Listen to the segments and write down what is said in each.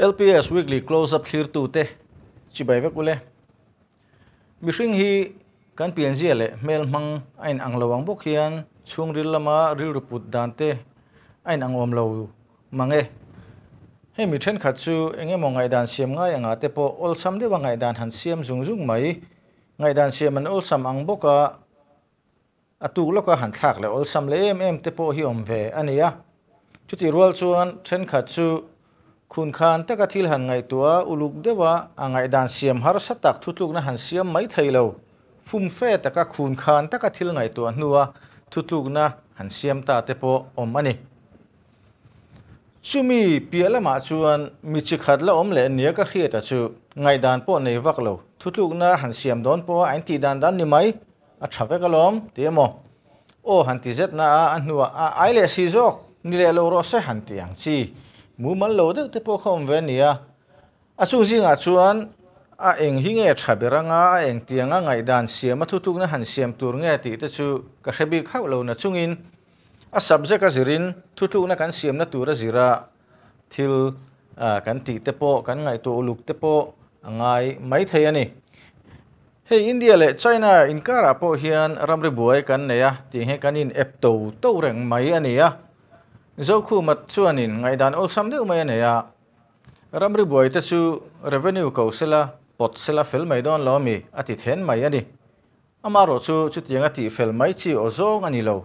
LPS weekly close up clear tu te chi bai ve kule mi hring hi kan pian zia le mel mang ain ang lawang bok hian chung ril lama ril ruput dan te ain ang om lo mange he mi then khat chu enge mo ngai dan siam ngai anga te po ol sam de wa ngai dan han siam zung zung mai ngai dan siam an ol sam ang boka atu loka han thak le ol sam le em em te po hi om ve ania chuti rual chuan then khat chu คุณขานตะกะทิลหันไงตัวอุลุกเดวะอ่างไงดานเสียมหารสตักทุตุกนะหันเสียมไม่ไทยเราฟุ่มเฟ่ตะกะคุณขานตะกะทิลไงตัวนัวทุตุกนะหันเสียมตาเตโปอมอันนี้ชุมีเปียละมาชวนมิชิขัดละอมเลเนียก็เขียดชูไงดานปอในวักเราทุตุกนะหันเสียมดอนปออันตีดานดานนี่ไหมอัชเวกลอมเตียมอโอหันตีเ็ดนะอันนัว่ไอเลซีจอกนี่เลวโรเซหันติยังชี mu man lo deuh te pawh kha awm ve a ni a a chung zingah chuan a eng hi nge tha be ranga a eng tianga ngaih dan siam a thutukna han siam tur nge tih te chu ka hrebi khauh lo na chungin a subject a zirin thutukna kan siamna tur a zira thil kan tih te pawh kan ngaih tawh uluk te pawh a ngai mai thei a ni hei india le china in karah pawh hian ramri buai kan nei a tih he kan in ep to to reng mai a ni จ้คู่มัดชวนินไงดันโอลซัมดิ้มไม่เนี่ยรมรบวยแต่ชูเรเวนิวเขาเสละปดเสละฟิลไม่ดอนล้อมีอาทิตย์เห็นไม่ยันดิอามารถชูชุดยังอติฟิลไม่ชีโอโจงันนี่เลว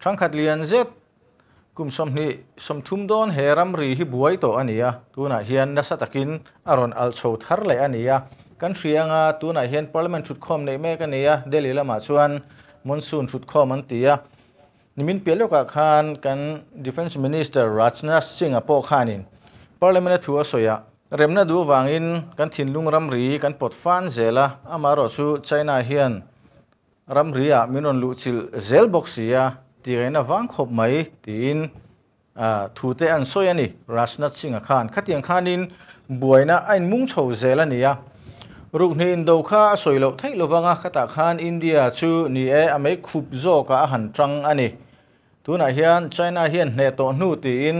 ทรังคัดเลียนเจ็ดกุมสมนี่สมทุมดอนเฮรัมรีฮิบวยตัวอันนี้ยตัวนายเหียนนัสตะกินอารอนอัลโชทาร์เลยอันนี้ยกันเสียงอ่ะตัวนายเหียนพาร์ลิเมนต์ชุดคอมในแม่กันเนี่ยเดลิลามาชวนมอนซูนชุดคอมันตีอ่นิมินเปียลกขานกัน Defense Minister Rajnath Singh อโปขานิน Parliament ทัวสอยะเริ่มน่าดูวางอินกันถิ่นลุงรัมรีกันปดฟานเซละอามารอชูไชน่าเฮียนรัมรีอะมินอนลุชิลเซลบ็อกซียที่ไงน่ะวางขบไม่ตีนถูเตอันสอยนี่ Rajnath Singh ขานขัดยังขานินบวยนะไอ้มุ่งโชเซละนี่ยะรุกนินดูข้าสวยโลไทยโลวังอาคตาคานอินเดียชูนี่เออเมริกคุบโจกาหันตรังอันนี้ตัวนาเฮียนไชน่าเฮียนเนโตนูตีน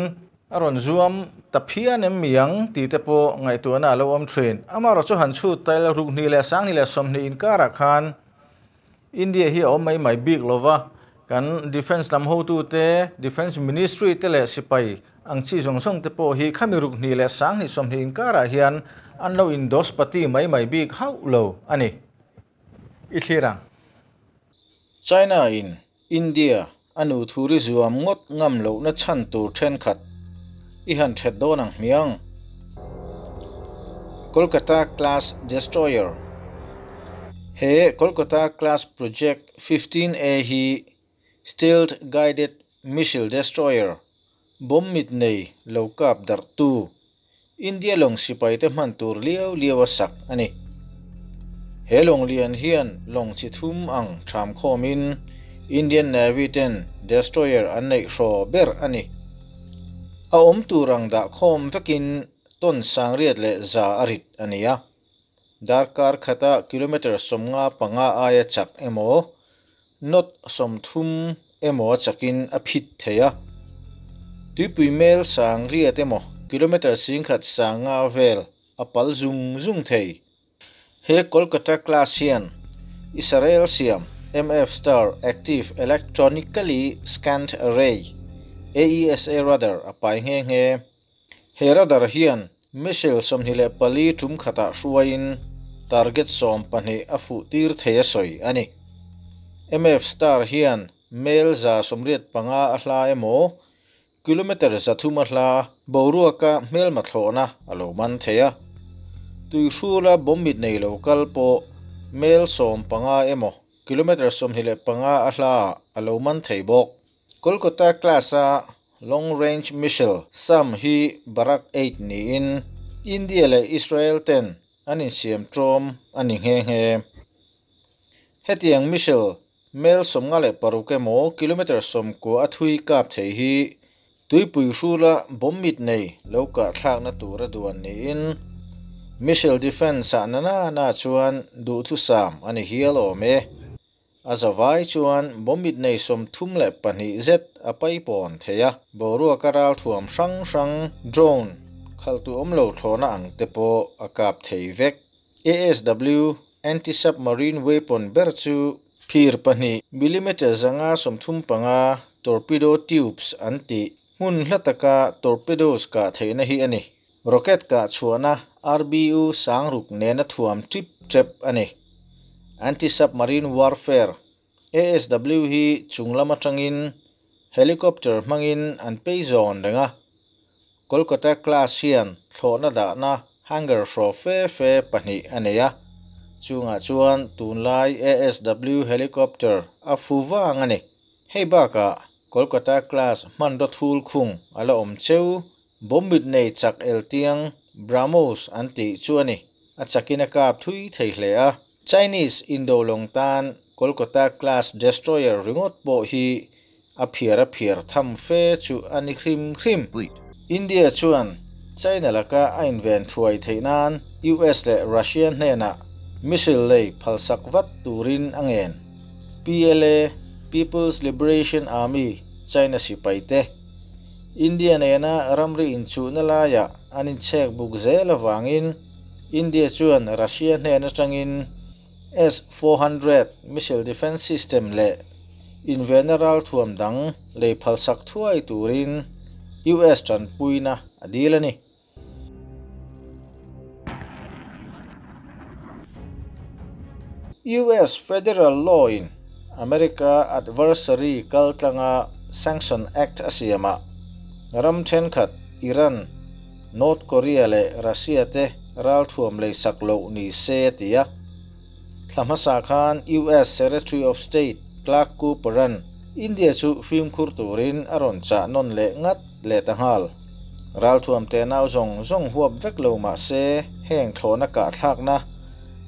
อรอนซูมตะเพียนเอ็มยังตีเตโปไงตัวน่าเราอมเทรนอามาเราจะหันชูไตลรุกนี่แหละสังนี่แหละสมนี่อินการาคานอินเดียเฮียอมไม่ไม่บิ๊กโลวะ kan defense lam ho tu te defense ministry te le sipai ang chi zong song te po hi khami ruk ni le sang ni som hi inkara hian an lo in dos pati mai mai bi khau lo ani i china in india anu thuri zuam ngot ngam lo na chan tur then khat i han thet don ang miang kolkata class destroyer he kolkata class project 15a hi stealth guided missile destroyer bomb mit nei lokap dar tu india long sipai te man tur liao liao sak ani he long lian hian long chi thum ang tram khom in indian navy ten destroyer an nei ber ani a om turang da khom vekin ton sang riat le za arit ania kar khata kilometer somnga panga aya chak emo not som thum emo chakin a phit theya tu pui mel sang ri ate mo kilometer sing khat sang a vel a pal zung zung thei he kolkata classian israel siam mf star active electronically scanned array aesa e radar a pai nge nge he radar hian michel som hile pali thum khata shuain target som pani afu tir theya soi ani mf star hian mail za somriat panga a hla emaw kilometer za thuma hla boruaka hmel ma thlawna alo man theya tui hrula bombit nei lo kalpo mail som panga emaw kilometer som hile panga a hla alo man thei bawk kolkata klasa long range missile sam hi barak 8 ni in india le israel 10 anin siam trom anin he he hetiang missile mel som ngale paru ke mo kilometer som ko athui kap thei hi tui pui shu la bom mit nei lo ka thak na tu ra duan ni in missile defense na na na chuan du chu sam ani hielo me azawai chuan bomit nei som thum le pani zet apai pon theya borua thuam sang sang drone khaltu omlo thona ang tepo akap thei asw anti submarine weapon berchu phir pahnih millimeter zanga somthum panga torpedo tubes anti, ti hmun hlataka torpedoes ka theina hi ani rocket ka chuana rbu sangruk nena thuam trip trap ani anti submarine warfare asw hi chunglama tangin helicopter mangin an peizon renga kolkata classian, hian thlona dahna hangar shro fe fe pahnih aneya chunga chuan tunlai ASW helicopter a fuwa ngani heiba ka Kolkata class manro thul khung ala om cheu bombit nei chak eltiang Brahmos anti chuani achakina kap thui thei hle a Chinese Indo Longtan Kolkata class destroyer ringot bo hi a phiar a phiar tham fe chu ani khrim khrim India chuan China laka a invent thuai theinan US le Russian nena Michel Lei Phalsakvat Turin Angen PLA People's Liberation Army China Sipaite India Nena Ramri Inchu Nalaya Anin Chek Bugze Lawangin India Chuan Russia Nena Changin S400 Missile Defense System Le In Veneral Thuam Dang Lei Phalsak Thuai Turin US Chan Puina Adilani U.S. federal law in America Adversary Kaltlanga Sanction Act asiyama ram then khat Iran North Korea le Russia te ral thuam le saklo ni se tia thamasa khan US Secretary of State Clark Cooperan India chu film khur turin aron cha non le ngat le ta hal ral thuam te nau zong zong huap vek lo ma se heng thona ka thak na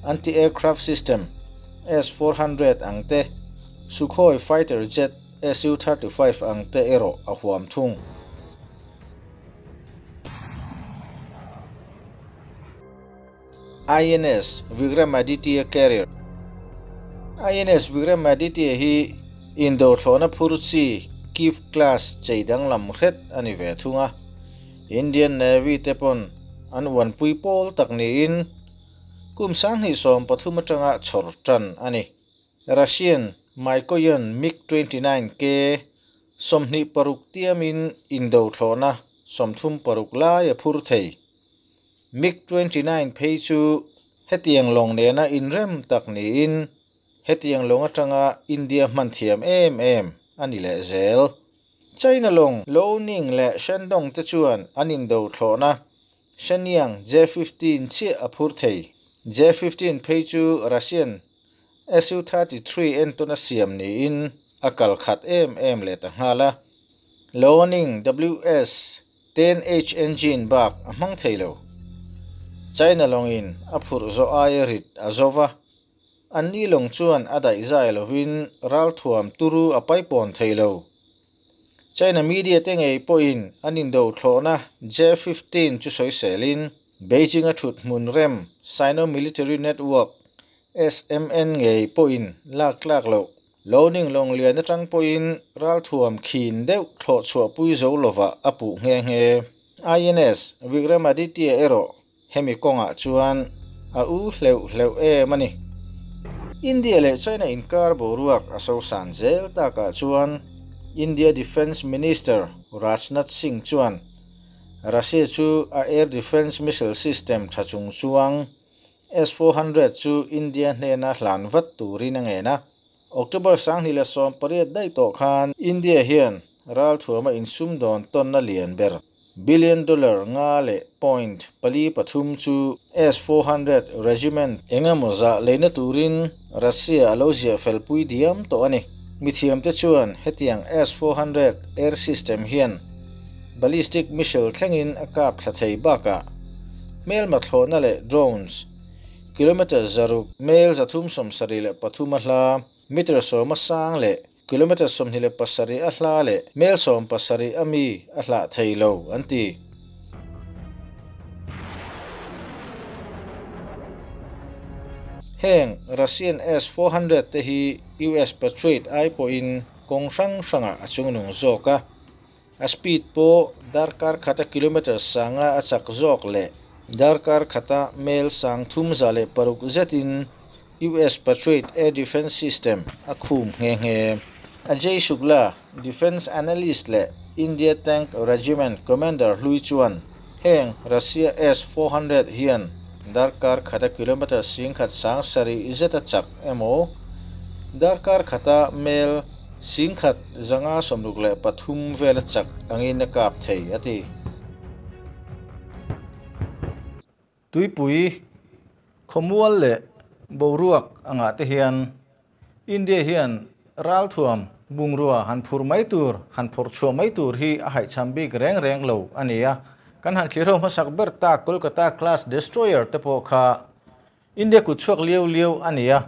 anti aircraft system S400 angte Sukhoi fighter jet Su-35 angte ero a huam thung. INS Vikramaditya carrier INS Vikramaditya hi Indo thlona phurchi Kiev class cheidang lam khet ani ve thunga Indian Navy tepon an wan pui pol tak ni in กุมสังหิสอมปทุมจังอาชอร์จันอันนี้รัสเซียนไมโครยนมิก29เกสมนิปรุกเตียมินอินโดโทนะสมทุมปรุกลายพูดไทยมิก29เพย์ชูเฮตียงลงเนนะอินเรมตักนีอินเฮตียงลงจังอาอินเดียมันเทียมเอ็มเอ็มอันนี้แหละเซลใจนลงโลนิงและเชนดงตะชวนอันอินโดโทนะเชนยังเจฟฟิฟตีนเชียอพูดไทย J15 pheichu Russian SU-33 en tuna siam ni in akal khat em em le ta hala Loaning WS 10H engine bạc mang thay lâu China long in aphur zo ai rit azova anni long chuan adai zai lovin ral thuam turu apai pon lâu China media te ngei poin anin do thlona J15 chú chu xe selin Beijing a thut mun rem Sino Military Network SMN nge poin lak lak lo loading long lian atang poin ral thuam khin deu thlo chua pui zo lova apu nge nge INS Vikramaditya ero hemi konga chuan a u hleu hleu e mani India le China inkar boruak aso san zel taka chuan India Defense Minister Rajnath Singh chuan Russia chu a air defense missile system thachung chuang S400 chu India hne na hlan vat turin ange na October sang hila som pariat dai to khan India hian ral thuma insum don ton na lian ber billion dollar nga le point pali pathum chu S400 regiment enga moza leina turin Russia alozia felpui diam to ani mithiam te chuan hetiang S400 air system hian ballistic missile thlengin a kap thla thei baka mel ma na le drones Kilometers zaru mel za thum som sari le pathum a hla meter so ma sang le kilometers som ni le pasari a hla le mel som pasari ami a hla thei lo anti heng russian s400 te hi us patriot ai po in kong sang sanga achung nung zoka speed पो दरकार खता किलोमीटर सांगा अचक जोक ले कार खता मेल सांग थूम जाले परुक जेतिन US patriot air defence system अखूम हे हे अजय शुक्ला डिफेंस एनालिस्ट ले इंडिया टैंक रेजिमेंट कमांडर लुई चुआन हेंग रसिया एस हंड्रेड हियन दरकार खता किलोमीटर सिंह खत सांग सरी इजत अचक एमओ दरकार खता मेल sinh khát zanga somluk le pathum vela chak angin na kap thei ati tui pui khomual le boruak anga te hian india hian ral thuam bungrua han phur mai tur han phur chua mai tur hi a hai chambi reng reng lo ania kan han thlir ma sakber ta kolkata class destroyer te po kha india ku chok liu liu ania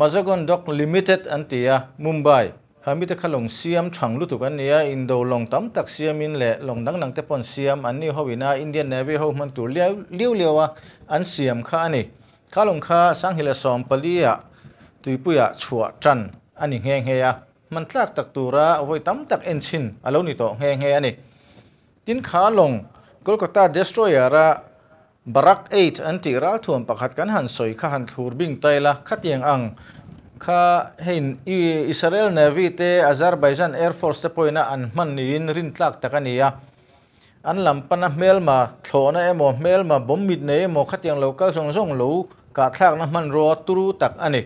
mazagon dock limited antia mumbai ขามีแต่ขลงเสียมฉังลุตุกันเนี่ยอินโดลงตั้มตักเสียมินเละลงดังนังแต่ปนเสียมอันนี้เขาวินาอินเดียนเนวีเขามันตุเลี้ยวเลี้ยวเลี้ยวอ่ะอันเสียมข้านี่ข้าลงข้าสังหฮลสอมปลีอ่ะตุยปุยอ่ะชัวจันอันนี้เฮงเฮียมันตักตักตัวระเอาไว้ตั้มตักเอ็นชินอารมณ์นี่ต่อเฮงเฮียนี่ตินข้าลงก็ลกตาเดสโตรยาระบรักเอทอันติรัลทวมประคัดกันหันสวยข้าหันทูร์บิงไตละขัดยังอัง kha hein Israel Navy te Azerbaijan Air Force poina an man in rin tlak takania an lampana mel ma thona emo mel ma bom mit ne emo khatiang local song song lo ka thak na man ro turu tak ani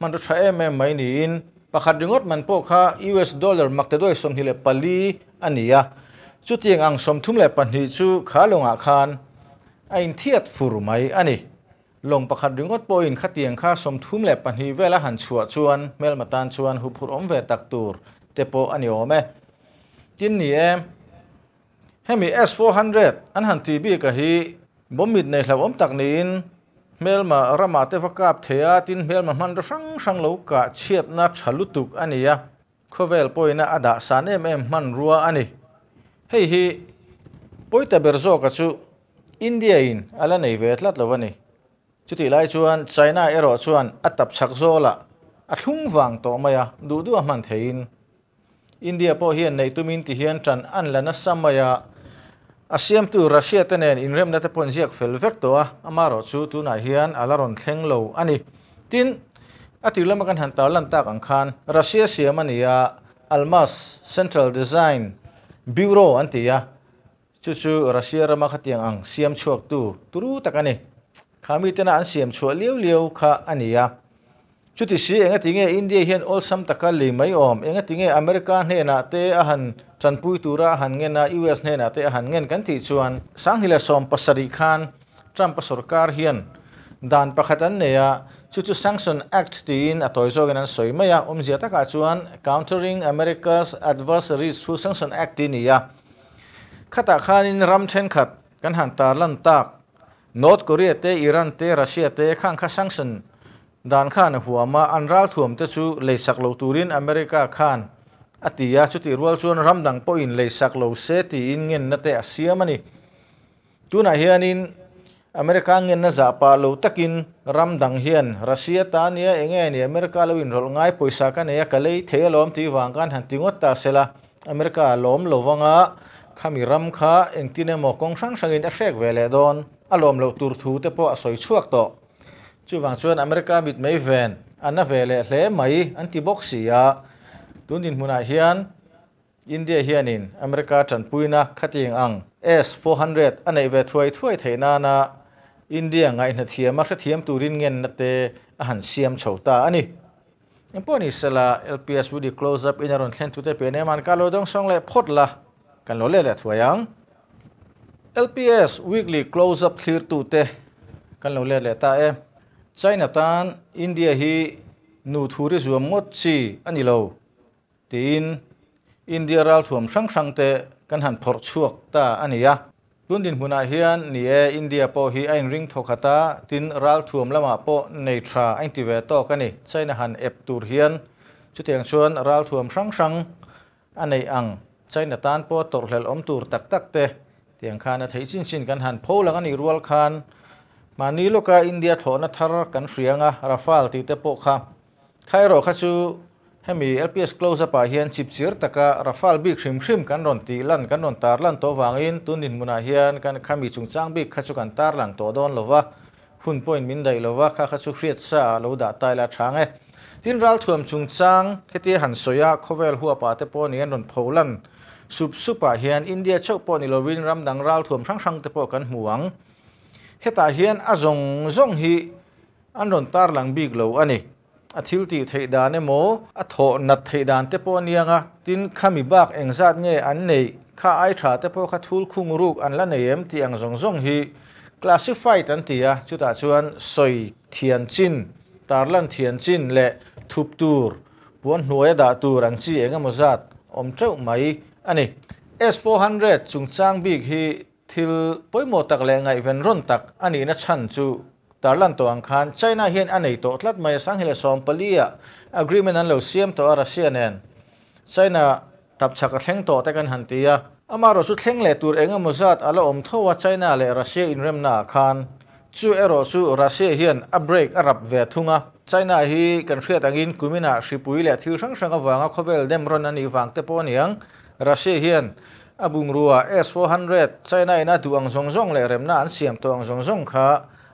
man ro thae em mai ni in pakhat ringot man po kha US dollar makte doi som hile pali ania chu tiang ang som thum le pan hi chu kha longa khan ain thiat fur mai ani lòng bạc hạt đứng ngót bôi in khát tiền khá som thum lệ pan hi là hàn chua chuan mel matan chuan hu về om ve tak tur anh ani ome tin ni em hemi S400 an han TB ka hi bom mit nei hlau om tak ni in mà ma rama te vakap thea tin mel ma man rang rang lo ka chiet na thalu tuk ani ya khovel poina ada san em em man rua ani hei hi poita berzo ka chu India in ala nei ve tlat lo ani ชุดที่ไล่ชวนไชน่าเอรอชวนอัตับชักโซละอัดลุ่งวางต่อมาดูดูมันเทินอินเดียพอเฮียนในตุมินที่เฮียนจันอันและนัสมายาอาเซียมตูรัสเซียเตเนนอินเรมนัตพนเซียกเฟลเวกตัวอามารอชูตูนาเฮียนอาลารอนเทงโลอันนี้ทินอาทิตย์ละมากันหันตาลันตากังคานรัสเซียเสียมันยาอัลมาสเซ็นทรัลดีไซน์บิวโรอันตียาชูชูรัสเซียรามาขัดยังอังเซียมชวกตูตูรู้ตะกันนี่ khami tena an siam chua liu liu kha ania chuti si enga tinge india hian all sam taka lemai om enga tinge america hne na te a han chanpui tura han nge na us na te a han ngen kan ti chuan sang hila som pasari khan trump pa sarkar hian dan pakhatan neya chu chu sanction act tin atoi zo ganan soimaya omzia taka chuan countering america's adversaries through sanction act tin ya khata khanin ram then khat kan han tar lan tak North Korea te Iran te Russia te khang kha sanction dan khan huwa ma anral thuam te chu leisak lo turin America khan atia chu ti rual chuan ramdang po in leisak lo se ti in ngen na te asiamani tuna hianin America ngen na zapa lo takin ramdang hian Russia ta nia enge ni America lo in rol ngai poisa ka ne ka lei thelom ti wang kan han tingot ta sela America lom lo wanga khami ram kha engtine mo kong sang sangin a hrek vele don alom lo tur thu te po asoi chuak to chuwang chuan america mit mei ven anna vele hle mai anti boxia ah. tunin huna hian india hianin america than puina khating ang s 400 anei ve thuai thuai theina na india ngai na thiam a thiam turin ngen na te a han siam chhota ani emponi sala lps would close up in aron thlen tu te pe ne man ka dong song le phot la kan lo le le thuayang LPS weekly close up clear tu te kan lo le le ta em China tan India hi nu thuri zuam mot chi ani lo tin India ral thuam sang sang te kan han phor chuak ta ani ya tun din huna ah hian ni e India po hi ain ring thokata tin ral thuam lama po nei thra ain ti ve to kani China han ep tur hian chu teng chuan ral thuam sang sang anei ang China tan po tor hlel om tur tak tak te ตียงคานาไทยชินๆกันหันโพลังอันอีรัวลคานมานี้ลูกาอินเดียถอนทารกันเสียงอะราฟาลตีเตโปค่ะครรอคัชูให้มี LPS close ป่าเฮียนชิบเสียตะการาฟาลบิกชิมชิมกันรอนตีลันกันรอนตารลันโตวางอินตุนินมุนาเฮียนกันขามีจุงจังบิกคัชูกันตารหลังตดอนลวะหุ่นปยน์มินไดลวะข้าคัชูเครียดซาลูดาตายละช้างเอทินรัลถ่วมจุงจังเฮตีหันสอยาโคเวลหัวป่าเตโปนี้รอนโพลันสุบสุปะเฮียนอินเดียเช้าปอนิโลวินรำดังราวถ่วมช่างช่างตะโปกันห่วงเฮตาเฮียนอาจงจงฮีอันรอนตาร์หลังบีกโลวอันนี้อธิลตีเทดานโมอโถนัดเทดานเตปอนียงะตินขามิบากเองซาดเงอันนี้ข้าไอชาเตปอขัดทูลคุงรูกอันละเนียมที่อังจงจงฮีคลาสิฟายตันตีอะจุดอาชวนสอยเทียนจินตาร์ลันเทียนจินและทุบตูร์ปวนหัวยดาตูรังซีเองก็มจัดอมเจ้าไหมอันนี้ S400 จุงจางบีกฮีทิลป่วยโมตักแรงไงเวนรุนตักอันนี้นะชันจูตาลันตัวอังคารใช่น่าเห็นอันนี้ตัวทัดไม่สังเฮลสอมปลียอะกรีเมนนั้นเลวเสียมตัวรัสเซียเนนใช่น่าทับชักแข่งตัวแต่กันหันตีอะอามาเรสุดแข่งเลตัวเองมุซัดอะละอมทว่าใช่น่าเลรัสเซียอินเรมนาคารจูเอโรสุรัสเซียเห็นอับเบรกอารับเวทุงะใช่น่าฮีกันเชื่อตังอินกุมินาชิปุยเลทิวสังสังกวางอ่ะขเวลเดมรอนันอีฟังเตปอนยังรัสเซียเฮียนอบุงรัว S400 ใช่ไหมนะดูอังซงซงเลยเรมนาอันเสียมตัวอังซงซงค่ะ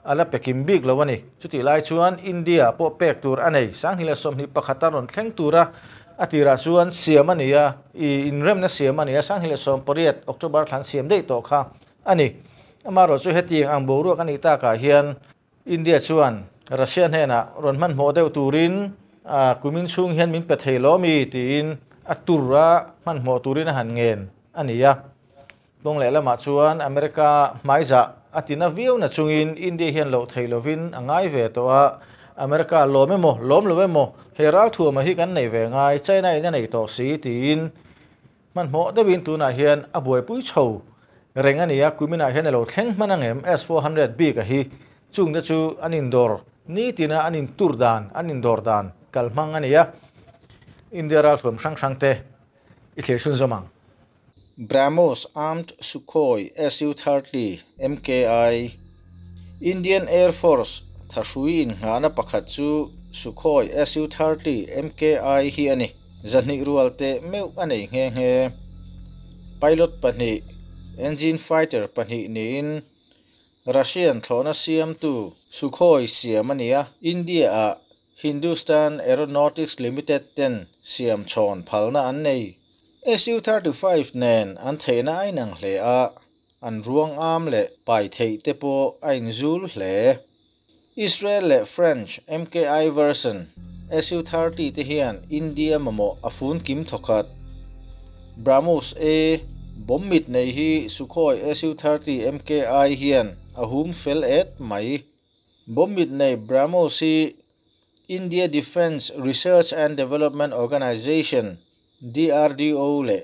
อะไรเป็กิมบิกแล้ววันนี้ชุดที่ไล่ชวนอินเดียปอเป็กตัวอันไหนสังหิลสมนิปขัตนนแข่งตัวระอธิราชวนเสียมันเนี่ยอินเริ่มนยเสียมันเนี่ยสังหิลสมปริยตออกตุบาร์ทันเสียมได้ตัวค่ะอันนี้มาราช่วยเหตียังอังบูรุกันอีตากาเฮียนอินเดียชวนรัสเซียเยนะรอนมันโมเดลตูรินอ่าุมินซุงเฮียนมินเป็ดเฮโลมีตีน atura man mo turin han ngen ania tong le lama chuan america maiza atina view na chungin india hian lo theilovin angai ve to a america lo me mo lom lo e mo heral thu ma hi kan nei ve ngai china in nei to si tin man mo de bin tu na hian aboi pui chho reng ania kumina hian e lo thleng manangem s400 b ka hi chung da chu anin dor ni tina anin tur dan anin dor dan kalmang ania India ra thum sang sang te i thlir sun zomang Brahmos armed Sukhoi Su-30 MKI Indian Air Force thashuin ngana pakhat chu Sukhoi Su-30 MKI hi ani zahni rualte meu anh nge nge pilot pahnih engine fighter pahnih niin Russian thlona siam tu Sukhoi siam ania India a Hindustan Aeronautics Limited ten siam chon phalna an nei SU-35 nen an theina ai nang hle a an ruang am le pai thei te po ain zul hle Israel le French MKI version SU-30 te hian India mamo afun kim thokat Brahmos A bom mit nei hi Sukhoi SU-30 MKI hian ahum fel et mai bom mit nei Brahmos hi India Defense Research and Development Organization DRDO le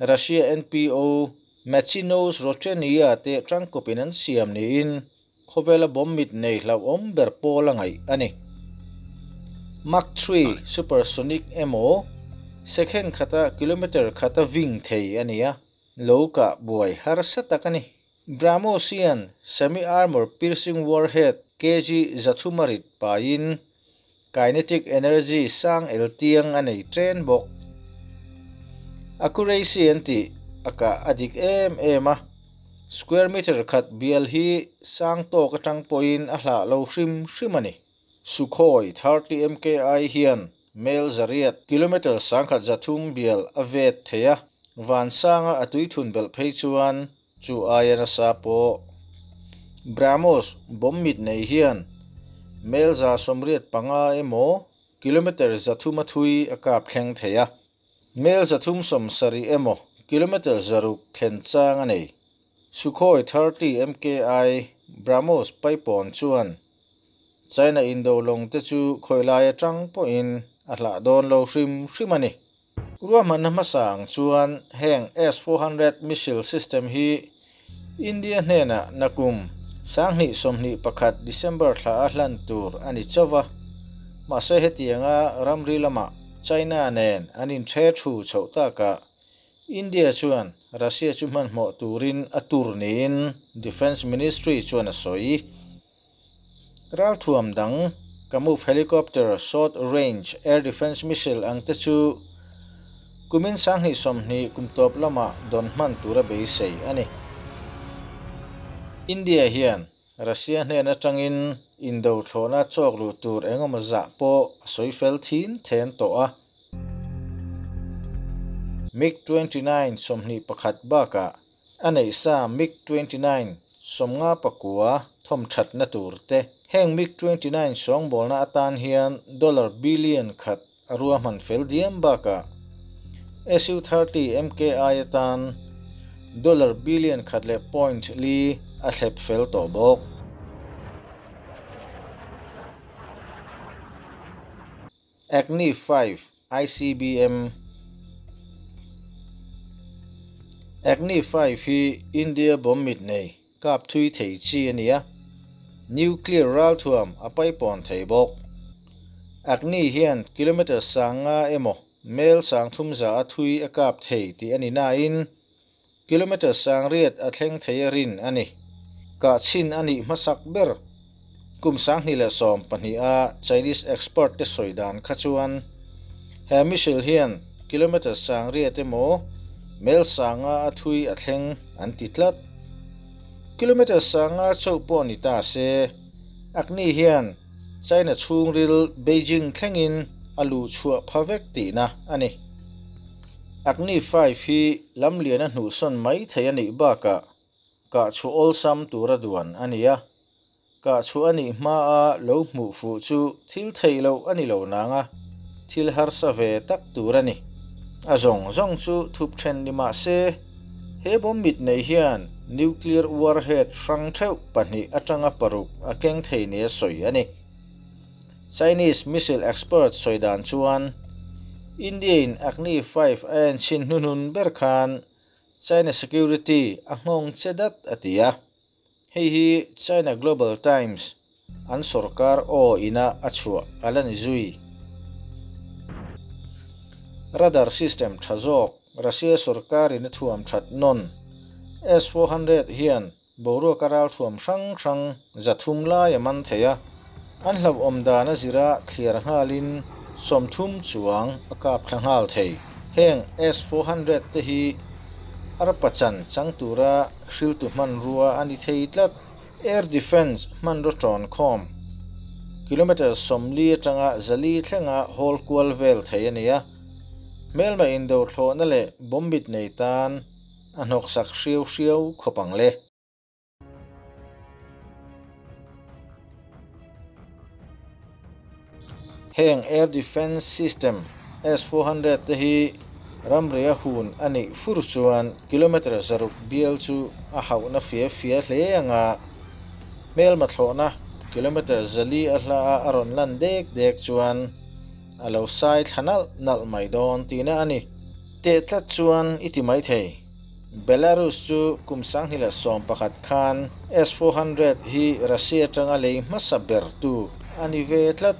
Russia NPO Machinos Rochenia te trangkopin an siam ni in khovela bom mit nei hlau om ber pola ngai ani à Mark 3 supersonic MO second khata kilometer khata wing thei ania à à. loka buai har sa takani Brahmosian semi armor piercing warhead KG Zatumarit Zathumarit in kinetic energy sang el tiang anei tren bok accuracy anti aka adik em em square meter khat bial hi sang to katang poin point a hla lo hrim hrim sukhoi 30 mki hian mail zariat kilometer sang khat zathum bial avet theya van sanga atui thun bel phei chuan chu ayana sa po bramos bom mit nei hian melza somriat panga emo kilometer zathuma thui akap thleng theya mel zathum som sari emo kilometer zaruk thlen chang anei sukhoi 30 mki bramos paipon chuan china indo long te chu khoilai atang po in ahla don lo hrim hrimani ruaman na masang chuan heng s400 missile system hi india hnena nakum sanghi somni pakhat december thla a hlan tur ani chowa ma se heti anga ramri lama china nen ani the thu chota ka india chuan russia chu man mo turin atur nen defense ministry chuan soi ral thuam dang kamu helicopter short range air defense missile ang te chu kumin sanghi somni kumtop lama donman tur a be sei ani India hiền Russia nên nó trăng in Indo thô na chọc lù tù ế ngô mà dạ bộ soi phèl thín thén tổ á. MiG-29 som ni pakhat ba ka ah. anei sa MiG-29 som nga pakua thom Chat na tur te heng MiG-29 song bol na atan hian dollar billion khat arua man fel diam ba ah. ka SU-30 MKI atan dollar billion khat le point li a hlepfel tawh bawk acne 5 icbm acne 5 hi india bom mit nei kap thui thei chi ania nuclear ral thuam apai pon thei bawk acne hian kilometer sanga emo mel sang thum za thui akap thei ti anina in kilometer sang riat a thleng thei rin ani ka chin ani masak ber kum sang ni le som pania chinese export te soidan khachuan he mishil hian kilometer sang ri te mo mel sanga athui athleng an titlat kilometer sanga chopo ni ta se akni hian china chung ril beijing thlengin alu chua phawek ti na ani akni 5 hi lam lian a hnu son mai thei ani ba ka ka chu ol sam tura duan ania ka chu ani hma a lo mu fu chu thil thei lo ani lo nanga thil har sa ve tak turani a zong zong chu thup then ni ma se he bom mit nei hian nuclear warhead sang theu pahnih atanga paruk a keng thei ne soi ani chinese missile expert soidan chuan indian agni 5 and chin hunun berkhan China Security angong chedat atia. Hei hi China Global Times an sorkar o ina achua alan zui. Radar system trazok, Russia sorkar in thuam that non. S400 hian boro karal thuam sang sang zathum la yaman theya. An hlap om na zira thlir ngalin somthum chuang akap thangal thei. Heng S400 te hi arapachan changtura shiltu man rua ani theitlat air defense man ro ton khom kilometer somli tanga zali thenga hol kwal vel theiania melma indo thlo na le bombit nei tan anok sak shiu shiu khopang le heng air defense system S400 te hi รัมเรียหุนอันนี้ฟูรุชวนกิโลเมตรจรุกเบลจูอาหาวนาฟีฟีเลี้ยงะเมลมาทถอนะกิโลเมตรจลีอัลลาอารอนลันเด็กเด็กชวนอาลูไซตทันลนัลไมดอนทีนะอันนี้เตตัดชวนอิติไมเทยเบลารุสจูคุมสังหิลส่งประกาศคันเอสโฟฮันเรดฮีรัสเซียจังอะไรมาสับเบิร์ตูอันนี้เวทละ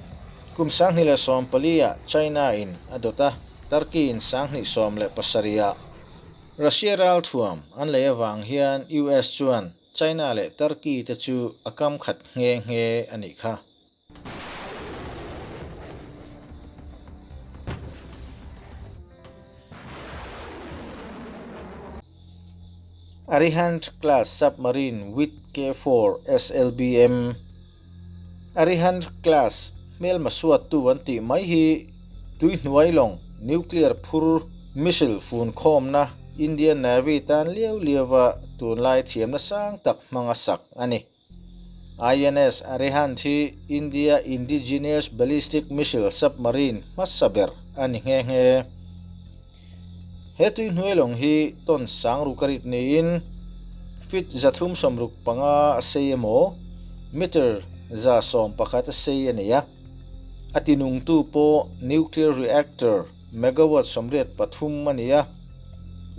คุมสังหิลส่งปลียะจีนอินอดต้าตรกีนสังนิสอมและปัสริยะรัสเซียรัลทวมอันเลวังเฮียนยูเอสจวนจีนเละตรกีจะจูอัการขัดเงี้ยเงี้ยอันนี้ค่ะอาริฮันต์คลาสซับมารีนวิดเคฟอร์ SLBM อาริฮันต์คลาสเมลมาสวดตัววันที่ไม่ฮีดุยหน่วยลง nuclear phur missile phun khom na Indian Navy tan liêu liêu và tuần lai thiếm na sang tặc mga sắc ani. INS Arihan thi India Indigenous Ballistic Missile Submarine Masaber ani nghe nghe. Hetui nuôi long hi tôn sáng rukarit in fit zathum somruk panga CMO meter za som pakata sayaniya atinung tu po nuclear reactor เมกะวัตสมเร็จปฐุมมณียะ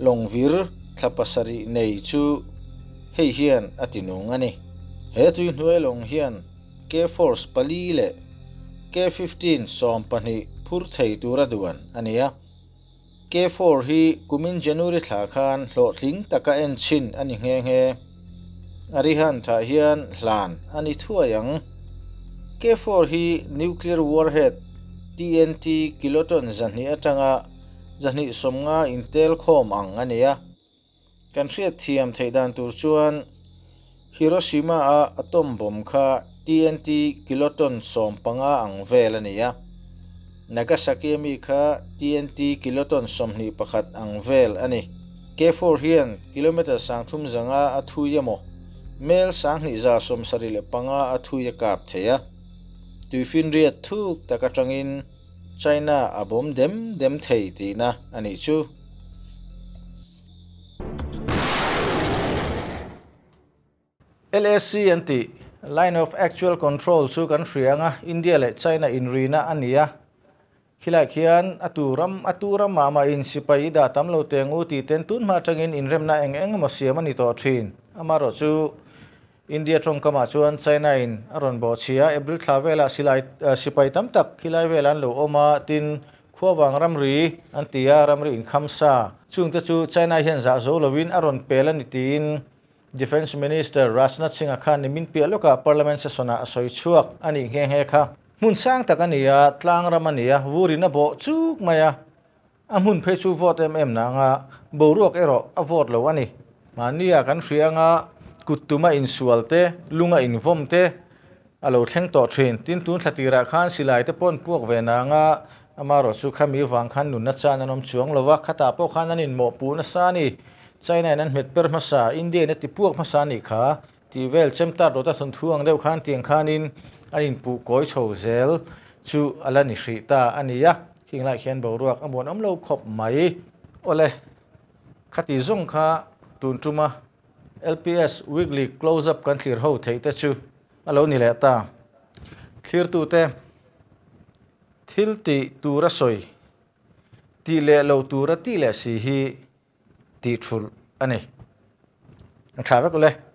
ลงวิร์ทัพสรีในจูเฮียเนอตินุงันนี้เฮตุยหน่วยลงเฮียนเคฟอร K4 ปลีเล่เคฟฟิตีนสอมปนิพุรไทยตัวระดวนอันนี้ K4 ฮีกุมินเจนูริทาคานโหลดลิงตะกะเอนชินอันนี้เฮเฮอริฮันทาเฮียนหลานอันนี้ทั่วยัง K4 ฮีนิวเคลียร์วอร์เฮด TNT kiloton Trang zanhi atanga zanhi somnga intel khom ang ania kan thriat thiam đàn tur chuan Hiroshima a atom bom kha TNT kiloton som panga ang vel ania Nagasaki mi kha TNT kiloton som ni pakhat ang vel ani K4 hian kilometer thum zanga athu yamo mel sang ni za som sari le panga athu ya kap theya tuifin ria thuk taka tangin China abom dem dem thei ti na ấy chú LSC anti line of actual control chu kan hrianga India le China in anh rina ania khilai khian aturam aturam mama in sipai da tamlo tengu ti ten in ma tangin inremna eng eng mo siam ani to thin amaro chú India trong kama chuan China in aron bo chia April thlawela silai à, sipai tam tak khilai velan lo oma tin khuawang ramri antia ramri in khamsa chung te chu China hian za zo lovin aron pelan ni tin Defense Minister Rajnath Singh khan ni min pia loka parliament session a soi chuak ani nge he kha mun sang tak ania tlang ramania wurina bo chuk maya amun phe chu vote Mm em na nga boruak ero a vote lo ani mania kan nga. กุตุมาอินสวลเตลุงอินวอมเตอโลเชงต่อเทรนตินตุนสติระคันสิลายเตปนพวกเวนางาอมารสุขามีวังขันนุนนัชานนมชวงลวกคตาพวกขันนันินโมปูนัสานีใจในนั้นเม็ดเปิรมาษาอินเดียนติพวกมาสานิขาทีเวลเชมตัดรตัสนทวงเดวขันเตียงขันินอันนินปูก้อยโชเซลชูอัลนิสิตาอันนี้ยะคิงไลเขียนบรวกอมวนอมเลาขบไหมโอเลคติซงคาตุนจุมา LPS weekly close up kan thlir ho thei te chu alo ni le ta thlir tu te thil ti tu ra soi ti le lo tu ra ti le si hi ti thul ani thave ko le